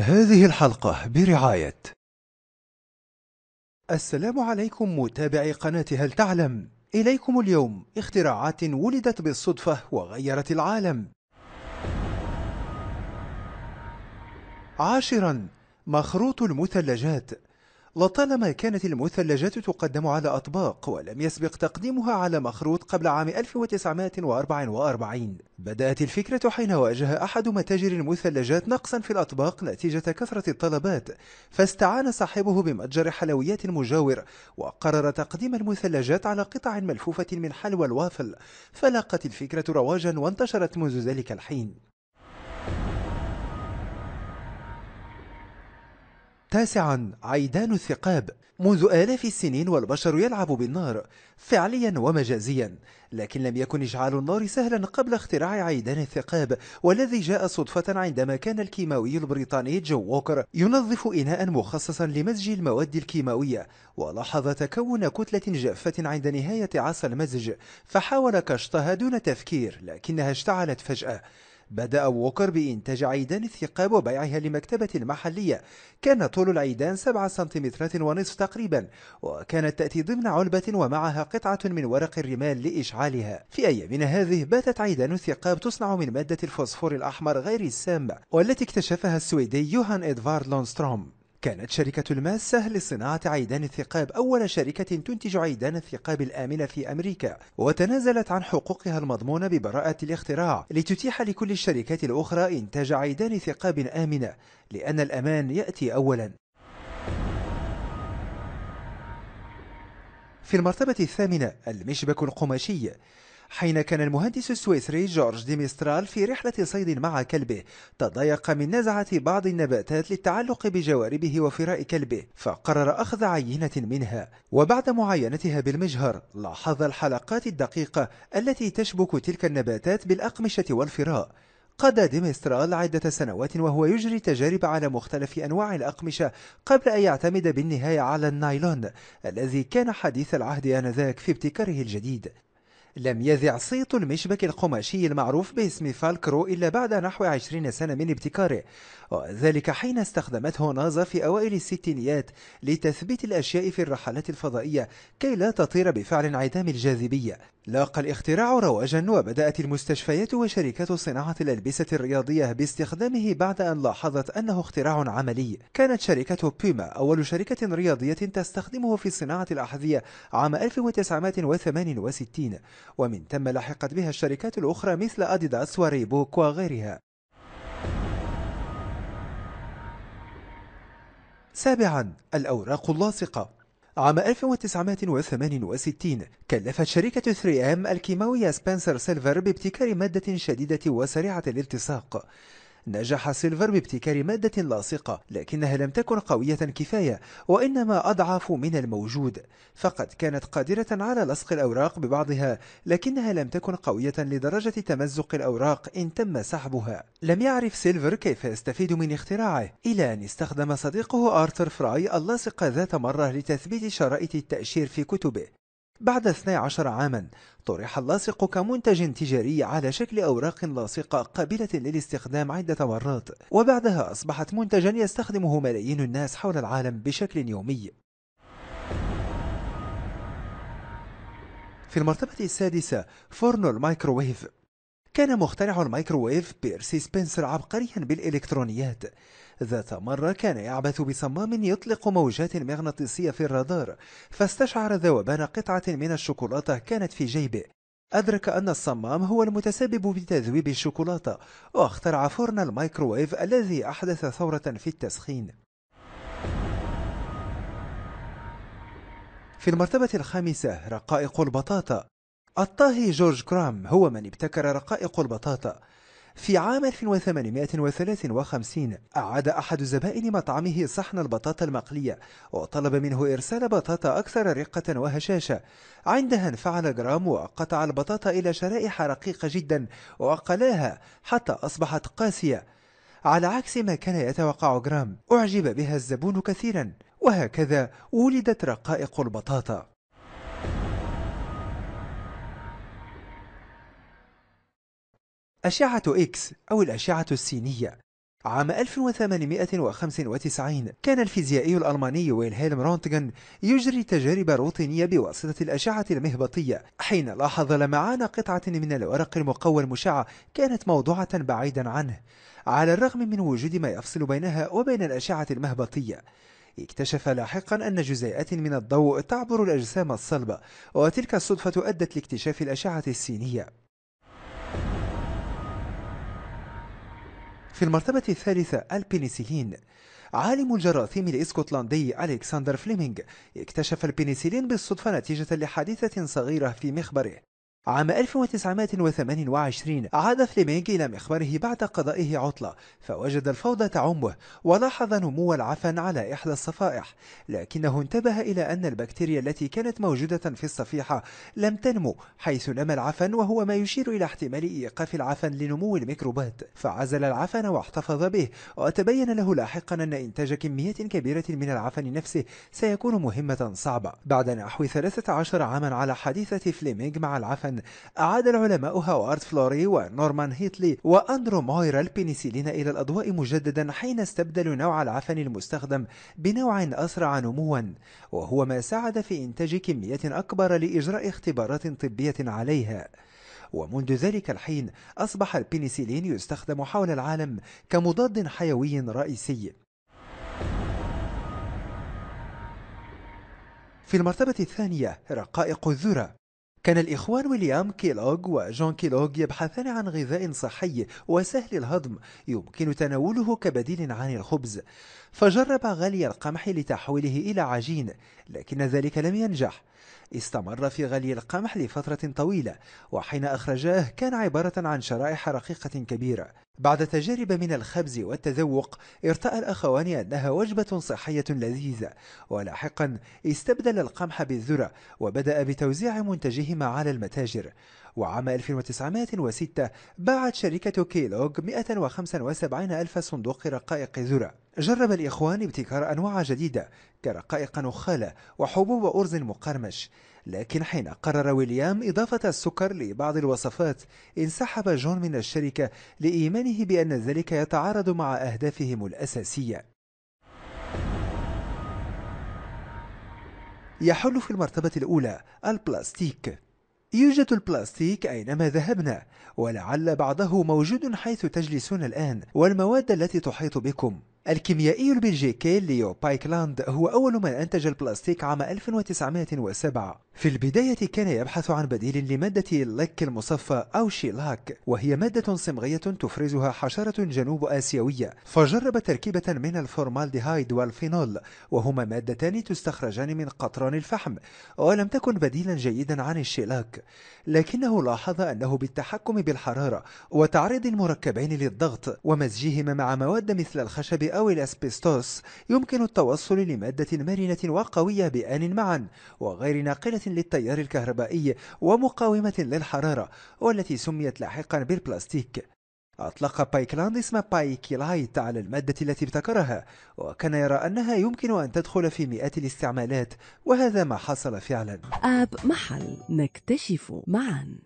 هذه الحلقة برعاية السلام عليكم متابعي قناة هل تعلم؟ إليكم اليوم اختراعات ولدت بالصدفة وغيرت العالم عاشرا مخروط المثلجات لطالما كانت المثلجات تقدم على أطباق ولم يسبق تقديمها على مخروط قبل عام 1944 بدأت الفكرة حين واجه أحد متاجر المثلجات نقصا في الأطباق نتيجة كثرة الطلبات فاستعان صاحبه بمتجر حلويات مجاور وقرر تقديم المثلجات على قطع ملفوفة من حلوى الوافل فلاقت الفكرة رواجا وانتشرت منذ ذلك الحين تاسعا عيدان الثقاب منذ آلاف السنين والبشر يلعب بالنار فعليا ومجازيا لكن لم يكن إشعال النار سهلا قبل اختراع عيدان الثقاب والذي جاء صدفة عندما كان الكيماوي البريطاني جو ووكر ينظف إناء مخصصا لمزج المواد الكيماوية ولاحظ تكون كتلة جافة عند نهاية عصا المزج فحاول كشطها دون تفكير لكنها اشتعلت فجأة بدأ ووكر بإنتاج عيدان الثقاب وبيعها لمكتبة محلية كان طول العيدان سبعة سنتيمترات ونصف تقريبا وكانت تأتي ضمن علبة ومعها قطعة من ورق الرمال لإشعالها في أيامنا هذه باتت عيدان الثقاب تصنع من مادة الفوسفور الأحمر غير السامة والتي اكتشفها السويدي يوهان إدفارد لونستروم كانت شركة الماسة لصناعة عيدان الثقاب أول شركة تنتج عيدان الثقاب الآمنة في أمريكا وتنازلت عن حقوقها المضمونة ببراءة الاختراع لتتيح لكل الشركات الأخرى إنتاج عيدان ثقاب آمنة لأن الأمان يأتي أولا في المرتبة الثامنة المشبك القماشي حين كان المهندس السويسري جورج ديميسترال في رحلة صيد مع كلبه تضايق من نزعة بعض النباتات للتعلق بجواربه وفراء كلبه فقرر أخذ عينة منها وبعد معاينتها بالمجهر لاحظ الحلقات الدقيقة التي تشبك تلك النباتات بالأقمشة والفراء قضى ديمسترال عدة سنوات وهو يجري تجارب على مختلف أنواع الأقمشة قبل أن يعتمد بالنهاية على النايلون الذي كان حديث العهد آنذاك في ابتكاره الجديد لم يذع صيت المشبك القماشي المعروف باسم فالكرو إلا بعد نحو عشرين سنة من ابتكاره وذلك حين استخدمته نازا في أوائل الستينيات لتثبيت الأشياء في الرحلات الفضائية كي لا تطير بفعل انعدام الجاذبية لاقى الاختراع رواجا وبدأت المستشفيات وشركات صناعة الألبسة الرياضية باستخدامه بعد أن لاحظت أنه اختراع عملي كانت شركة بيما أول شركة رياضية تستخدمه في صناعة الأحذية عام 1968 ومن ثم لحقت بها الشركات الأخرى مثل أديداس وريبوك وغيرها سابعا الأوراق اللاصقة عام 1968 كلفت شركة 3M الكيماوية سبنسر سيلفر بابتكار مادة شديدة وسريعة الالتصاق نجح سيلفر بابتكار مادة لاصقة لكنها لم تكن قوية كفاية وإنما أضعف من الموجود فقد كانت قادرة على لصق الأوراق ببعضها لكنها لم تكن قوية لدرجة تمزق الأوراق إن تم سحبها لم يعرف سيلفر كيف يستفيد من اختراعه إلى أن استخدم صديقه آرثر فراي اللاصقة ذات مرة لتثبيت شرائط التأشير في كتبه بعد 12 عاما طرح اللاصق كمنتج تجاري على شكل أوراق لاصقة قابلة للاستخدام عدة مرات وبعدها أصبحت منتجا يستخدمه ملايين الناس حول العالم بشكل يومي في المرتبة السادسة فرن الميكروويف كان مخترع الميكروويف بيرسي سبنسر عبقريا بالإلكترونيات ذات مرة كان يعبث بصمام يطلق موجات مغناطيسية في الرادار فاستشعر ذوبان قطعة من الشوكولاتة كانت في جيبه أدرك أن الصمام هو المتسبب بتذويب الشوكولاتة واخترع فرن الميكروويف الذي أحدث ثورة في التسخين في المرتبة الخامسة رقائق البطاطا الطاهي جورج كرام هو من ابتكر رقائق البطاطا في عام 1853 أعاد أحد زبائن مطعمه صحن البطاطا المقلية وطلب منه إرسال بطاطا أكثر رقة وهشاشة عندها انفعل جرام وقطع البطاطا إلى شرائح رقيقة جدا وقلاها حتى أصبحت قاسية على عكس ما كان يتوقع جرام أعجب بها الزبون كثيرا وهكذا ولدت رقائق البطاطا أشعة إكس أو الأشعة السينية عام 1895 كان الفيزيائي الألماني ويلهيلم رونتغن يجري تجارب روتينية بواسطة الأشعة المهبطية حين لاحظ لمعان قطعة من الورق المقوى المشع كانت موضوعة بعيدا عنه على الرغم من وجود ما يفصل بينها وبين الأشعة المهبطية اكتشف لاحقا أن جزيئات من الضوء تعبر الأجسام الصلبة وتلك الصدفة أدت لاكتشاف الأشعة السينية في المرتبة الثالثة البنسلين عالم الجراثيم الإسكتلندي ألكسندر فليمينغ اكتشف البنسلين بالصدفة نتيجة لحادثة صغيرة في مخبره عام 1928 عاد فليمينج إلى مخبره بعد قضائه عطلة فوجد الفوضى تعمه ولاحظ نمو العفن على إحدى الصفائح لكنه انتبه إلى أن البكتيريا التي كانت موجودة في الصفيحة لم تنمو حيث نمى العفن وهو ما يشير إلى احتمال إيقاف العفن لنمو الميكروبات فعزل العفن واحتفظ به وتبين له لاحقا أن إنتاج كمية كبيرة من العفن نفسه سيكون مهمة صعبة بعد نحو 13 عاما على حديثة فليمينج مع العفن أعاد العلماء هوارد فلوري ونورمان هيتلي وأندرو موير البنسلين إلى الأضواء مجددا حين استبدلوا نوع العفن المستخدم بنوع أسرع نموا وهو ما ساعد في إنتاج كمية أكبر لإجراء اختبارات طبية عليها ومنذ ذلك الحين أصبح البنسلين يستخدم حول العالم كمضاد حيوي رئيسي في المرتبة الثانية رقائق الذرة كان الإخوان ويليام كيلوغ وجون كيلوغ يبحثان عن غذاء صحي وسهل الهضم يمكن تناوله كبديل عن الخبز فجرب غلي القمح لتحويله إلى عجين لكن ذلك لم ينجح استمر في غلي القمح لفترة طويلة وحين أخرجاه كان عبارة عن شرائح رقيقة كبيرة بعد تجارب من الخبز والتذوق ارتأى الأخوان أنها وجبة صحية لذيذة ولاحقا استبدل القمح بالذرة وبدأ بتوزيع منتجهما على المتاجر وعام 1906 باعت شركة كيلوغ 175 ألف صندوق رقائق ذرة جرب الإخوان ابتكار أنواع جديدة كرقائق نخالة وحبوب أرز مقرمش لكن حين قرر ويليام إضافة السكر لبعض الوصفات انسحب جون من الشركة لإيمانه بأن ذلك يتعارض مع أهدافهم الأساسية يحل في المرتبة الأولى البلاستيك يوجد البلاستيك أينما ذهبنا ولعل بعضه موجود حيث تجلسون الآن والمواد التي تحيط بكم الكيميائي البلجيكي ليو بايكلاند هو أول من أنتج البلاستيك عام 1907 في البداية كان يبحث عن بديل لمادة اللك المصفى أو شيلاك وهي مادة صمغية تفرزها حشرة جنوب آسيوية فجرب تركيبة من الفورمالديهايد والفينول وهما مادتان تستخرجان من قطران الفحم ولم تكن بديلا جيدا عن الشيلاك لكنه لاحظ أنه بالتحكم بالحرارة وتعريض المركبين للضغط ومزجهما مع مواد مثل الخشب أو الأسبستوس يمكن التوصل لمادة مرنة وقوية بآن معا وغير ناقلة للتيار الكهربائي ومقاومة للحرارة والتي سميت لاحقا بالبلاستيك أطلق بايكلاند اسم بايكيلايت على المادة التي ابتكرها وكان يرى أنها يمكن أن تدخل في مئات الاستعمالات وهذا ما حصل فعلا آب محل نكتشف معا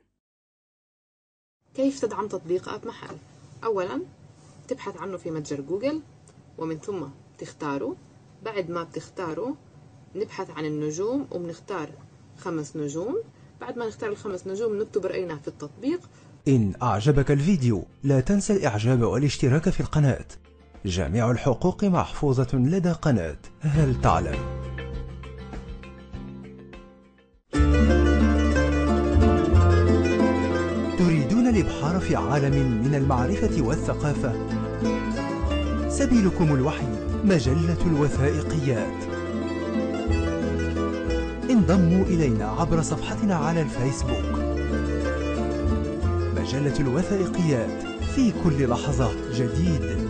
كيف تدعم تطبيق آب محل؟ أولا تبحث عنه في متجر جوجل ومن ثم تختاره بعد ما بتختاره نبحث عن النجوم وبنختار خمس نجوم بعد ما نختار الخمس نجوم نكتب رأينا في التطبيق إن أعجبك الفيديو لا تنسى الإعجاب والاشتراك في القناة جميع الحقوق محفوظة لدى قناة هل تعلم؟ تريدون الإبحار في عالم من المعرفة والثقافة؟ سبيلكم الوحي مجلة الوثائقيات انضموا إلينا عبر صفحتنا على الفيسبوك مجلة الوثائقيات في كل لحظة جديد